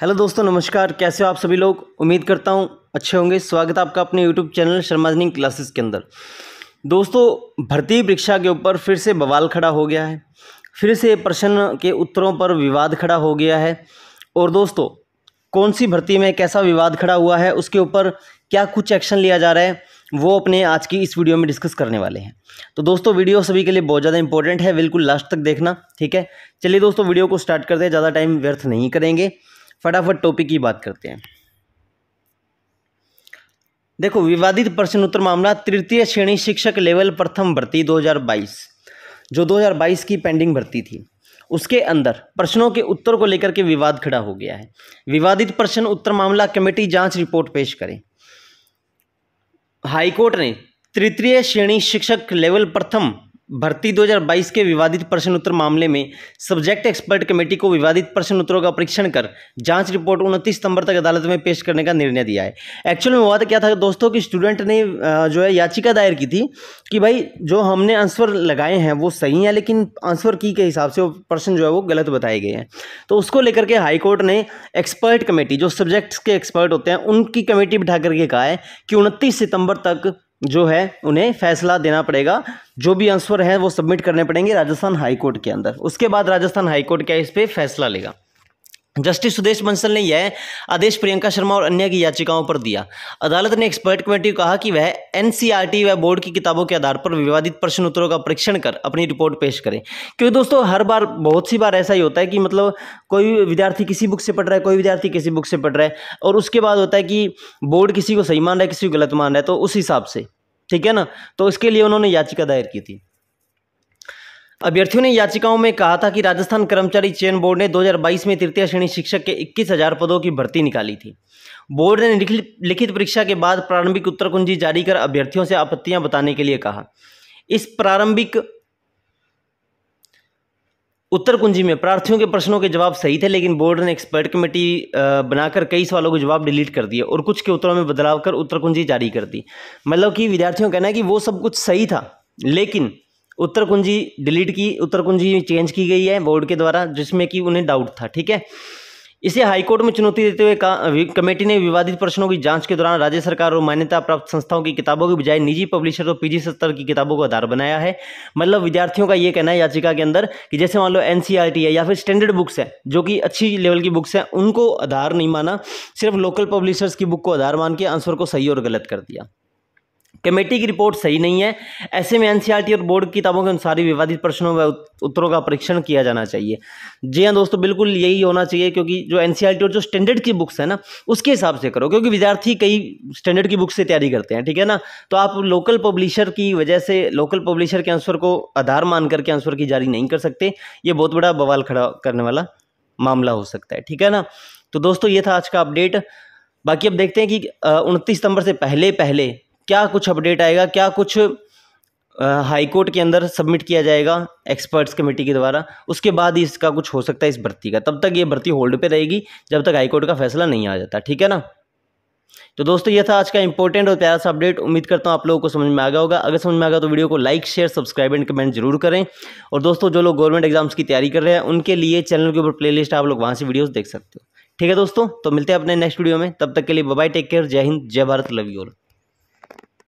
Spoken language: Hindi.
हेलो दोस्तों नमस्कार कैसे हो आप सभी लोग उम्मीद करता हूँ अच्छे होंगे स्वागत है आपका अपने यूट्यूब चैनल शर्माजनिंग क्लासेस के अंदर दोस्तों भर्ती परीक्षा के ऊपर फिर से बवाल खड़ा हो गया है फिर से प्रश्न के उत्तरों पर विवाद खड़ा हो गया है और दोस्तों कौन सी भर्ती में कैसा विवाद खड़ा हुआ है उसके ऊपर क्या कुछ एक्शन लिया जा रहा है वो अपने आज की इस वीडियो में डिस्कस करने वाले हैं तो दोस्तों वीडियो सभी के लिए बहुत ज़्यादा इंपॉर्टेंट है बिल्कुल लास्ट तक देखना ठीक है चलिए दोस्तों वीडियो को स्टार्ट करते हैं ज़्यादा टाइम व्यर्थ नहीं करेंगे फटाफट टॉपिक की बात करते हैं देखो विवादित उत्तर मामला तृतीय श्रेणी शिक्षक लेवल प्रथम भर्ती 2022 जो 2022 की पेंडिंग भर्ती थी उसके अंदर प्रश्नों के उत्तर को लेकर के विवाद खड़ा हो गया है विवादित प्रश्न उत्तर मामला कमेटी जांच रिपोर्ट पेश करें हाईकोर्ट ने तृतीय श्रेणी शिक्षक लेवल प्रथम भर्ती 2022 के विवादित प्रश्न उत्तर मामले में सब्जेक्ट एक्सपर्ट कमेटी को विवादित प्रश्न उत्तरों का परीक्षण कर जांच रिपोर्ट उनतीस सितंबर तक अदालत में पेश करने का निर्णय दिया है एक्चुअल में हुआ था क्या था दोस्तों कि स्टूडेंट ने जो है याचिका दायर की थी कि भाई जो हमने आंसर लगाए हैं वो सही हैं लेकिन आंसर की के हिसाब से वो प्रश्न जो है वो गलत बताए गए हैं तो उसको लेकर के हाईकोर्ट ने एक्सपर्ट कमेटी जो सब्जेक्ट्स के एक्सपर्ट होते हैं उनकी कमेटी बिठा करके कहा है कि उनतीस सितंबर तक जो है उन्हें फैसला देना पड़ेगा जो भी आंसर है वो सबमिट करने पड़ेंगे राजस्थान हाईकोर्ट के अंदर उसके बाद राजस्थान हाईकोर्ट क्या इस पर फैसला लेगा जस्टिस सुदेश बंसल ने यह आदेश प्रियंका शर्मा और अन्य की याचिकाओं पर दिया अदालत ने एक्सपर्ट कमेटी को कहा कि वह एनसीईआरटी व बोर्ड की किताबों के आधार पर विवादित प्रश्न उत्तरों का परीक्षण कर अपनी रिपोर्ट पेश करें क्योंकि दोस्तों हर बार बहुत सी बार ऐसा ही होता है कि मतलब कोई विद्यार्थी किसी बुक से पढ़ रहा है कोई विद्यार्थी किसी बुक से पढ़ रहा है और उसके बाद होता है कि बोर्ड किसी को सही मान रहा है किसी को गलत मान रहा है तो उस हिसाब से ठीक है ना तो इसके लिए उन्होंने याचिका दायर की थी अभ्यर्थियों ने याचिकाओं में कहा था कि राजस्थान कर्मचारी चयन बोर्ड ने 2022 में तृतीय श्रेणी शिक्षक के इक्कीस हजार पदों की भर्ती निकाली थी बोर्ड ने लिखित परीक्षा के बाद प्रारंभिक उत्तर कुंजी जारी कर अभ्यर्थियों से आपत्तियां बताने के लिए कहा इस प्रारंभिक उत्तर कुंजी में प्रार्थियों के प्रश्नों के जवाब सही थे लेकिन बोर्ड ने एक्सपर्ट कमेटी बनाकर कई सवालों के जवाब डिलीट कर दिए और कुछ के उत्तरों में बदलाव कर उत्तर कुंजी जारी कर दी मतलब कि विद्यार्थियों का कहना है कि वो सब कुछ सही था लेकिन उत्तर कुंजी डिलीट की उत्तर कुंजी चेंज की गई है बोर्ड के द्वारा जिसमें कि उन्हें डाउट था ठीक है इसे हाईकोर्ट में चुनौती देते हुए कमेटी ने विवादित प्रश्नों की जांच के दौरान राज्य सरकार और मान्यता प्राप्त संस्थाओं की किताबों की बजाय निजी पब्लिशर और पीजी स्तर की किताबों को आधार बनाया है मतलब विद्यार्थियों का ये कहना है याचिका के अंदर कि जैसे मान लो एन e है या फिर स्टैंडर्ड बुक्स है जो कि अच्छी लेवल की बुक्स हैं उनको आधार नहीं माना सिर्फ लोकल पब्लिशर्स की बुक को आधार मान के आंसर को सही और गलत कर दिया कमेटी की रिपोर्ट सही नहीं है ऐसे में एनसीईआरटी और बोर्ड की किताबों के अनुसार ही विवादित प्रश्नों व उत्तरों का परीक्षण किया जाना चाहिए जी हाँ दोस्तों बिल्कुल यही होना चाहिए क्योंकि जो एनसीईआरटी और जो स्टैंडर्ड की बुक्स है ना उसके हिसाब से करो क्योंकि विद्यार्थी कई स्टैंडर्ड की बुक्स से तैयारी करते हैं ठीक है ना तो आप लोकल पब्लिशर की वजह से लोकल पब्लिशर के आंसर को आधार मान करके आंसर की जारी नहीं कर सकते ये बहुत बड़ा बवाल खड़ा करने वाला मामला हो सकता है ठीक है ना तो दोस्तों ये था आज का अपडेट बाकी अब देखते हैं कि उनतीस सितंबर से पहले पहले क्या कुछ अपडेट आएगा क्या कुछ हाई कोर्ट के अंदर सबमिट किया जाएगा एक्सपर्ट्स कमेटी के द्वारा उसके बाद ही इसका कुछ हो सकता है इस भर्ती का तब तक ये भर्ती होल्ड पे रहेगी जब तक हाई कोर्ट का फैसला नहीं आ जाता ठीक है ना तो दोस्तों ये था आज का इंपॉर्टेंट और प्यारा सा अपडेट उम्मीद करता हूँ आप लोगों को समझ में आ गया होगा अगर समझ में आ गया तो वीडियो को like share subscribe and comment जरूर करें और दोस्तों जो लोग गवर्नमेंट एग्जाम्स की तैयारी कर रहे हैं उनके लिए चैनल के ऊपर प्लेलिस्ट आप लोग वहाँ से वीडियोज़ देख सकते हो ठीक है दोस्तों तो मिलते हैं अपने नेक्स्ट वीडियो में तब तक के लिए बाय टेक केयर जय हिंद जय भारत लव यू